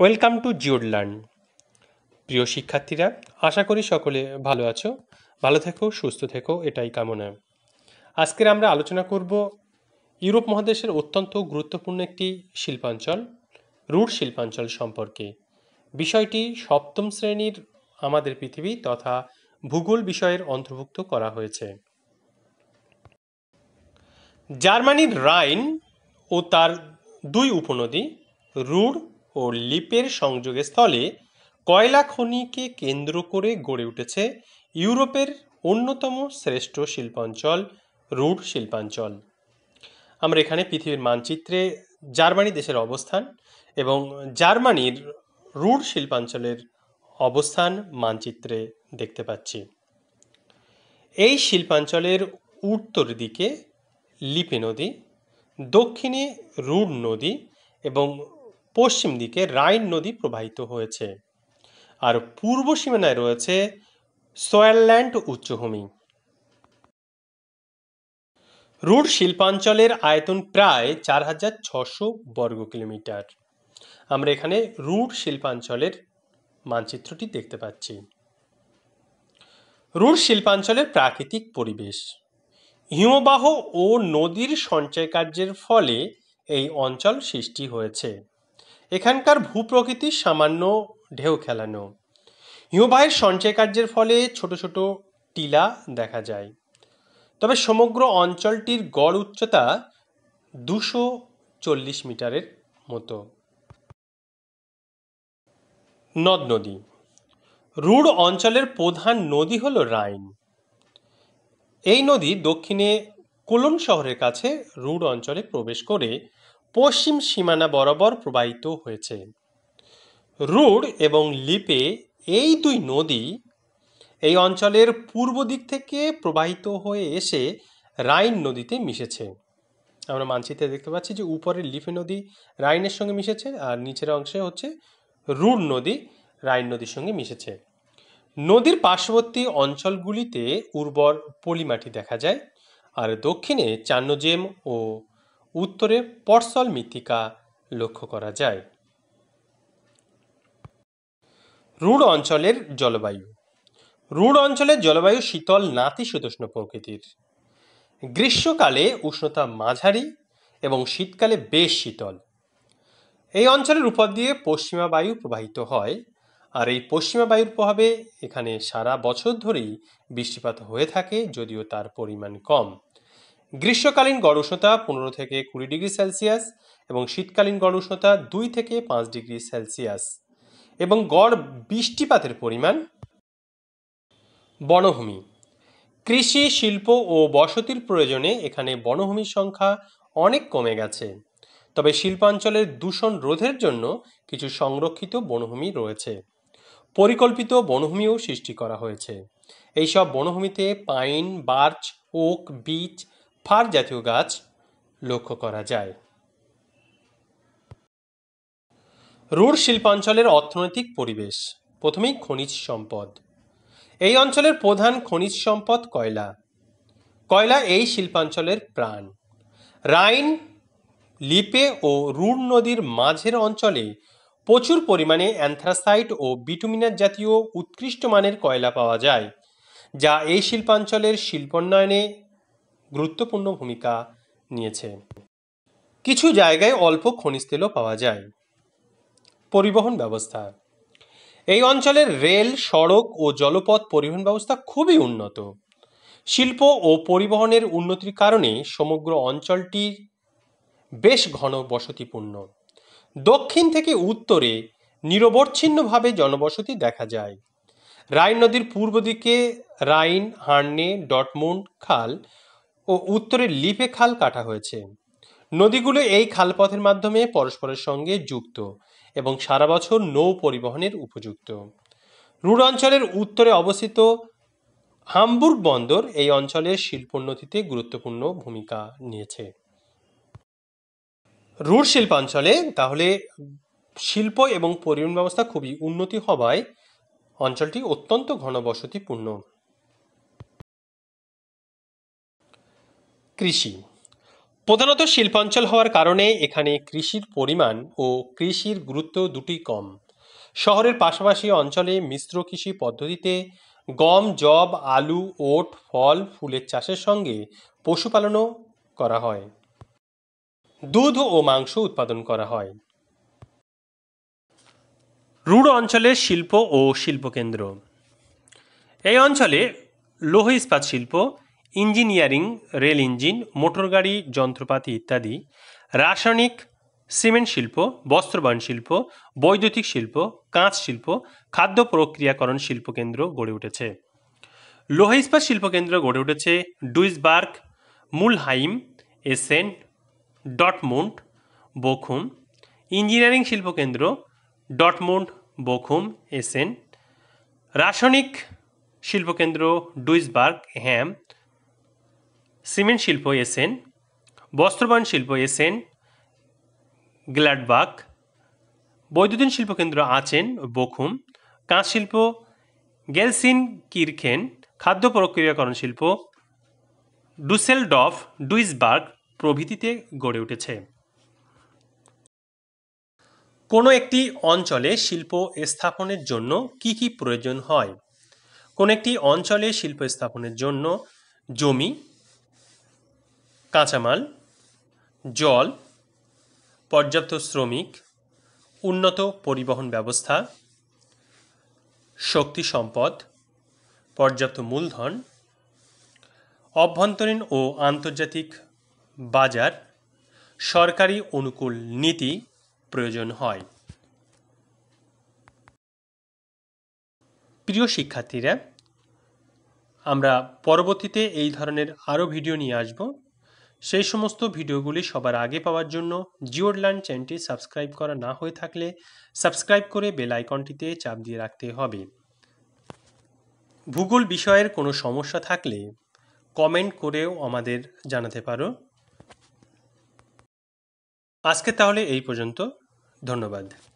welcome to জিওড learn প্রিয় শিক্ষার্থীরা আশা করি সকলে ভালো আছো ভালো থেকো সুস্থ থেকো এটাই কামনা আজকের আমরা আলোচনা করব ইউরোপ মহাদেশের অত্যন্ত গুরুত্বপূর্ণ একটি শিল্পাঞ্চল রুট শিল্পাঞ্চল সম্পর্কে বিষয়টি সপ্তম শ্রেণীর আমাদের পৃথিবী তথা ভূগোল বিষয়ের অন্তর্ভুক্ত করা হয়েছে জার্মানির রাইন ও তার দুই উপনদী রুড় ও লিপের স্থলে কয়লা খনিকে কেন্দ্র করে গড়ে উঠেছে ইউরোপের অন্যতম শ্রেষ্ঠ শিল্পাঞ্চল রুট শিল্পাঞ্চল আমরা এখানে পৃথিবীর মানচিত্রে জার্মানি দেশের অবস্থান এবং জার্মানির রুট শিল্পাঞ্চলের অবস্থান মানচিত্রে দেখতে পাচ্ছি এই শিল্পাঞ্চলের উত্তর দিকে লিপি নদী দক্ষিণে রুড নদী এবং পশ্চিম দিকে রাইন নদী প্রবাহিত হয়েছে আর পূর্ব সীমানায় রয়েছে সোয়ারল্যান্ড উচ্চভূমি রুড শিল্পাঞ্চলের আয়তন প্রায় চার হাজার ছশো বর্গ কিলোমিটার আমরা এখানে রুড শিল্পাঞ্চলের মানচিত্রটি দেখতে পাচ্ছি রুড শিল্পাঞ্চলের প্রাকৃতিক পরিবেশ হিমবাহ ও নদীর সঞ্চয় কার্যের ফলে এই অঞ্চল সৃষ্টি হয়েছে এখানকার ভূপ্রকৃতির সামান্য ঢেউ খেলানো হিমবাহের সঞ্চয় কার্যের ফলে ছোট ছোট টিলা দেখা যায় তবে সমগ্র অঞ্চলটির গড় উচ্চতা দুশো চল্লিশ মিটারের মতো নদ নদী রুড় অঞ্চলের প্রধান নদী হল রাইন এই নদী দক্ষিণে কোলন শহরের কাছে রুড় অঞ্চলে প্রবেশ করে পশ্চিম সীমানা বরাবর প্রবাহিত হয়েছে রুড এবং লিপে এই দুই নদী এই অঞ্চলের পূর্ব দিক থেকে প্রবাহিত হয়ে এসে রাইন নদীতে মিশেছে আমরা মানচিত্রে দেখতে পাচ্ছি যে উপরের লিপে নদী রাইনের সঙ্গে মিশেছে আর নিচের অংশে হচ্ছে রুড নদী রাইন নদীর সঙ্গে মিশেছে নদীর পার্শ্ববর্তী অঞ্চলগুলিতে উর্বর পলিমাটি দেখা যায় আর দক্ষিণে চান্নজেম ও উত্তরে পটসল মৃত্তিকা লক্ষ্য করা যায় রুড় অঞ্চলের জলবায়ু রুড় অঞ্চলের জলবায়ু শীতল নাতিশীতোষ্ণ প্রকৃতির গ্রীষ্মকালে উষ্ণতা মাঝারি এবং শীতকালে বেশ শীতল এই অঞ্চলের উপর দিয়ে পশ্চিমা বায়ু প্রবাহিত হয় আর এই পশ্চিমা বায়ুর প্রভাবে এখানে সারা বছর ধরেই বৃষ্টিপাত হয়ে থাকে যদিও তার পরিমাণ কম গ্রীষ্মকালীন গড় উষ্ণতা পনেরো থেকে কুড়ি ডিগ্রি সেলসিয়াস এবং শীতকালীন গড় উষ্ণতা দুই থেকে পাঁচ ডিগ্রি সেলসিয়াস এবং গড় বৃষ্টিপাতের পরিমাণ বনভূমি কৃষি শিল্প ও বসতির প্রয়োজনে এখানে বনভূমির সংখ্যা অনেক কমে গেছে তবে শিল্পাঞ্চলের দূষণ রোধের জন্য কিছু সংরক্ষিত বনভূমি রয়েছে পরিকল্পিত বনভূমিও সৃষ্টি করা হয়েছে এইসব বনভূমিতে pine birch oak beech fir জাতীয় গাছ লক্ষ্য করা যায় রুড় শিল্পাঞ্চলের অর্থনৈতিক পরিবেশ প্রথমেই খনিজ সম্পদ এই অঞ্চলের প্রধান খনিজ সম্পদ কয়লা কয়লা এই শিল্পাঞ্চলের প্রাণ রাইন লিপে ও রুর নদীর মাঝের অঞ্চলে প্রচুর পরিমাণে অ্যান্থ্রাসাইট ও বিটুমিনার জাতীয় উৎকৃষ্ট মানের কয়লা পাওয়া যায় যা এই শিল্পাঞ্চলের শিল্পোন্নয়নে গুরুত্বপূর্ণ ভূমিকা নিয়েছে কিছু জায়গায় অল্প খনিজ তেলও পাওয়া যায় পরিবহন ব্যবস্থা এই অঞ্চলের রেল সড়ক ও জলপথ পরিবহন ব্যবস্থা খুবই উন্নত শিল্প ও পরিবহনের উন্নতির কারণে সমগ্র অঞ্চলটি বেশ ঘন বসতিপূর্ণ দক্ষিণ থেকে উত্তরে নিরবচ্ছিন্নভাবে জনবসতি দেখা যায় রাইন নদীর পূর্ব দিকে রাইন হার্নে ডটমুন্ড খাল ও উত্তরে লিপে খাল কাটা হয়েছে নদীগুলো এই খালপথের মাধ্যমে পরস্পরের সঙ্গে যুক্ত এবং সারা বছর নৌ পরিবহনের উপযুক্ত রুর অঞ্চলের উত্তরে অবস্থিত হামবুর্গ বন্দর এই অঞ্চলের শিল্পোন্নতিতে গুরুত্বপূর্ণ ভূমিকা নিয়েছে রুর শিল্পাঞ্চলে তাহলে শিল্প এবং পরিবহন ব্যবস্থা খুবই উন্নতি হওয়ায় অঞ্চলটি অত্যন্ত ঘনবসতিপূর্ণ কৃষি প্রধানত শিল্পাঞ্চল হওয়ার কারণে এখানে কৃষির পরিমাণ ও কৃষির গুরুত্ব দুটি কম শহরের পাশাপাশি অঞ্চলে মিশ্র কৃষি পদ্ধতিতে গম জব আলু ওট ফল ফুলের চাষের সঙ্গে পশুপালনও করা হয় দুধ ও মাংস উৎপাদন করা হয় রুড় অঞ্চলের শিল্প ও শিল্পকেন্দ্র এই অঞ্চলে লৌহ ইস্পাত শিল্প ইঞ্জিনিয়ারিং রেল ইঞ্জিন মোটরগাড়ি যন্ত্রপাতি ইত্যাদি রাসায়নিক সিমেন্ট শিল্প বস্ত্রবান শিল্প বৈদ্যুতিক শিল্প কাঁচ শিল্প খাদ্য প্রক্রিয়াকরণ শিল্পকেন্দ্র গড়ে উঠেছে লোহ ইস্পাত শিল্পকেন্দ্র গড়ে উঠেছে Duisburg Mulheim Essen Dortmund Bochum engineering শিল্পকেন্দ্র ডটমুন্ড বখুম এসেন রাসায়নিক শিল্পকেন্দ্র ডুইসবার্গ হ্যাম সিমেন্ট শিল্প এসেন বস্ত্রবান শিল্প এসেন গ্ল্যাডবাক বৈদ্যুতিন শিল্প কেন্দ্র আছেন বখুম কাঁচ শিল্প গেলসিন কিরখেন খাদ্য প্রক্রিয়াকরণ শিল্প ডুসেলডফ ডুইসবার্গ প্রভৃতিতে গড়ে উঠেছে কোনো একটি অঞ্চলে শিল্প স্থাপনের জন্য কি কি প্রয়োজন হয় কোনো একটি অঞ্চলে শিল্প স্থাপনের জন্য জমি কাঁচামাল জল পর্যাপ্ত শ্রমিক উন্নত পরিবহন ব্যবস্থা শক্তি সম্পদ পর্যাপ্ত মূলধন অভ্যন্তরীণ ও আন্তর্জাতিক বাজার সরকারি অনুকূল নীতি প্রয়োজন হয় প্রিয় শিক্ষার্থীরা আমরা পরবর্তীতে এই ধরনের আরও ভিডিও নিয়ে আসবো সেই সমস্ত ভিডিওগুলি সবার আগে পাওয়ার জন্য লার্ন চ্যানেলটি সাবস্ক্রাইব করা না হয়ে থাকলে সাবস্ক্রাইব করে বেল আইকনটিতে চাপ দিয়ে রাখতে হবে ভূগোল বিষয়ের কোনো সমস্যা থাকলে কমেন্ট করেও আমাদের জানাতে পারো আজকে তাহলে এই পর্যন্ত ধন্যবাদ